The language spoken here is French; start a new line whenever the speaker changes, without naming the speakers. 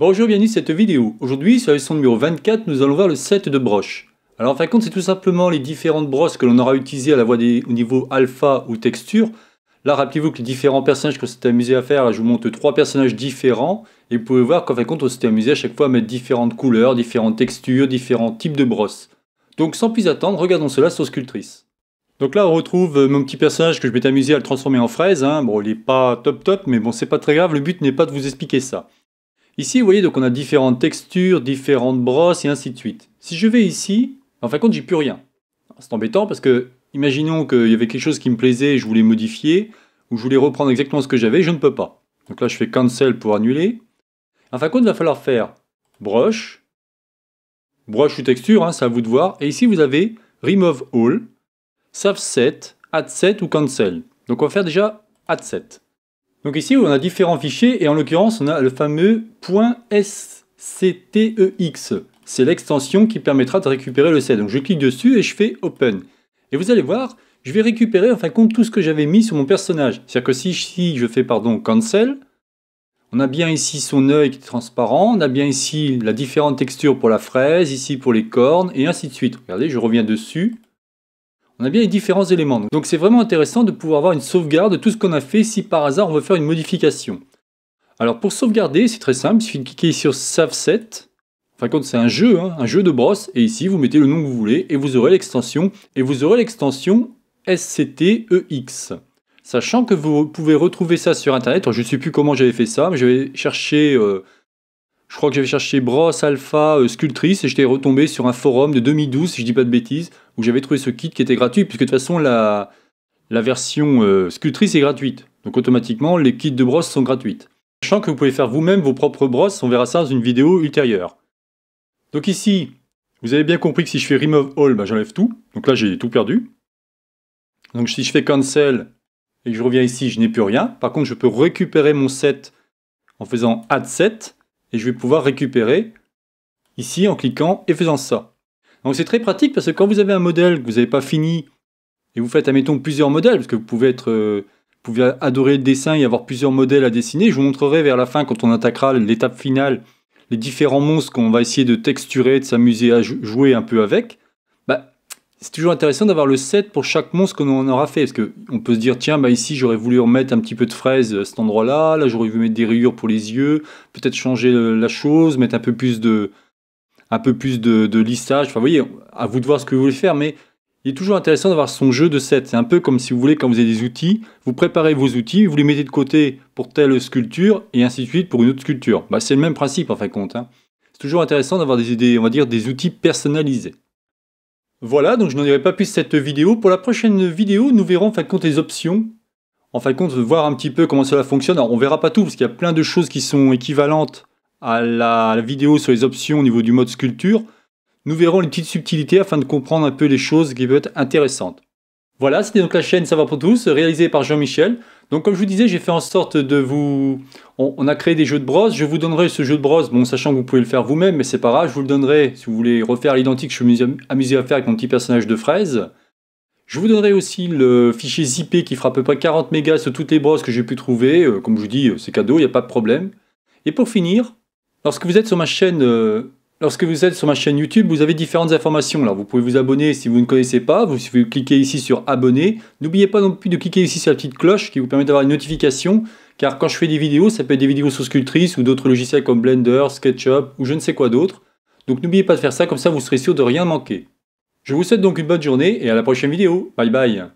Bonjour, bienvenue dans cette vidéo. Aujourd'hui, sur la leçon numéro 24, nous allons voir le set de broches. Alors en fin de compte, c'est tout simplement les différentes brosses que l'on aura utilisées à la voie des, au niveau alpha ou texture. Là, rappelez-vous que les différents personnages que s'est amusé à faire, là, je vous montre trois personnages différents. Et vous pouvez voir qu'en fin de compte, on s'était amusé à chaque fois à mettre différentes couleurs, différentes textures, différents types de brosses. Donc sans plus attendre, regardons cela sur Sculptrice. Donc là, on retrouve euh, mon petit personnage que je m'étais amusé à le transformer en fraise. Hein. Bon, il n'est pas top top, mais bon, c'est pas très grave, le but n'est pas de vous expliquer ça. Ici, vous voyez, donc on a différentes textures, différentes brosses et ainsi de suite. Si je vais ici, en fin de compte, j'ai plus rien. C'est embêtant parce que, imaginons qu'il y avait quelque chose qui me plaisait et je voulais modifier, ou je voulais reprendre exactement ce que j'avais, je ne peux pas. Donc là, je fais cancel pour annuler. En fin de compte, il va falloir faire brush, brush ou texture, ça hein, c'est à vous de voir. Et ici, vous avez remove all, save set, add set ou cancel. Donc on va faire déjà add set. Donc ici, on a différents fichiers, et en l'occurrence, on a le fameux .sctex. C'est l'extension qui permettra de récupérer le set. Donc je clique dessus et je fais Open. Et vous allez voir, je vais récupérer en fin de compte tout ce que j'avais mis sur mon personnage. C'est-à-dire que si, si, je fais pardon cancel, on a bien ici son œil qui est transparent, on a bien ici la différente texture pour la fraise, ici pour les cornes, et ainsi de suite. Regardez, je reviens dessus. On a bien les différents éléments. Donc c'est vraiment intéressant de pouvoir avoir une sauvegarde de tout ce qu'on a fait si par hasard on veut faire une modification. Alors pour sauvegarder, c'est très simple, il suffit de cliquer sur Save Set. Enfin quand c'est un jeu, hein, un jeu de brosse, et ici vous mettez le nom que vous voulez et vous aurez l'extension, et vous aurez l'extension SCTEX. Sachant que vous pouvez retrouver ça sur internet, je ne sais plus comment j'avais fait ça, mais je vais chercher euh, je crois que j'avais cherché brosse alpha euh, sculptrice et j'étais retombé sur un forum de 2012 si je dis pas de bêtises où j'avais trouvé ce kit qui était gratuit puisque de toute façon la, version euh, sculptrice est gratuite. Donc automatiquement les kits de brosse sont gratuites. Sachant que vous pouvez faire vous-même vos propres brosses, on verra ça dans une vidéo ultérieure. Donc ici, vous avez bien compris que si je fais remove all, bah, j'enlève tout. Donc là j'ai tout perdu. Donc si je fais cancel et que je reviens ici, je n'ai plus rien. Par contre je peux récupérer mon set en faisant add set et je vais pouvoir récupérer ici en cliquant et faisant ça. Donc c'est très pratique parce que quand vous avez un modèle que vous n'avez pas fini et vous faites, admettons, plusieurs modèles, parce que vous pouvez, être, euh, vous pouvez adorer le dessin et avoir plusieurs modèles à dessiner, je vous montrerai vers la fin quand on attaquera l'étape finale les différents monstres qu'on va essayer de texturer, de s'amuser à jouer un peu avec c'est toujours intéressant d'avoir le set pour chaque monstre que l'on aura fait. Parce qu'on peut se dire, tiens, bah ici j'aurais voulu remettre un petit peu de fraise à euh, cet endroit-là, là, j'aurais voulu mettre des rayures pour les yeux, peut-être changer la chose, mettre un peu plus de, un peu plus de, lissage. Enfin, vous voyez, à vous de voir ce que vous voulez faire, mais il est toujours intéressant d'avoir son jeu de set. C'est un peu comme si vous voulez, quand vous avez des outils, vous préparez vos outils, vous les mettez de côté pour telle sculpture, et ainsi de suite pour une autre sculpture. Bah, c'est le même principe en fin de compte. Hein. C'est toujours intéressant d'avoir des idées, on va dire, des outils personnalisés. Voilà, donc je n'en dirai pas plus cette vidéo. Pour la prochaine vidéo, nous verrons en fin de compte les options. En fin de compte, voir un petit peu comment cela fonctionne. Alors, on verra pas tout, parce qu'il y a plein de choses qui sont équivalentes à la, vidéo sur les options au niveau du mode sculpture. Nous verrons les petites subtilités afin de comprendre un peu les choses qui peuvent être intéressantes. Voilà, c'était donc la chaîne ça va pour tous, réalisée par Jean-Michel. Donc comme je vous disais, j'ai fait en sorte de vous... On, a créé des jeux de brosse, je vous donnerai ce jeu de brosse, bon sachant que vous pouvez le faire vous-même, mais c'est pas grave, je vous le donnerai si vous voulez refaire l'identique que je suis amusé à faire avec mon petit personnage de fraise. Je vous donnerai aussi le fichier zippé qui fera à peu près 40 mégas sur toutes les brosses que j'ai pu trouver. Euh, comme je vous dis, euh, c'est cadeau, il n'y a pas de problème. Et pour finir, lorsque vous êtes sur ma chaîne euh, Lorsque vous êtes sur ma chaîne YouTube, vous avez différentes informations. Alors, vous pouvez vous abonner si vous ne connaissez pas. Vous, pouvez cliquez ici sur abonner. N'oubliez pas non plus de cliquer ici sur la petite cloche qui vous permet d'avoir une notification. Car quand je fais des vidéos, ça peut être des vidéos sur Sculptrice ou d'autres logiciels comme Blender, SketchUp ou je ne sais quoi d'autre. Donc n'oubliez pas de faire ça, comme ça vous serez sûr de rien manquer. Je vous souhaite donc une bonne journée et à la prochaine vidéo. Bye bye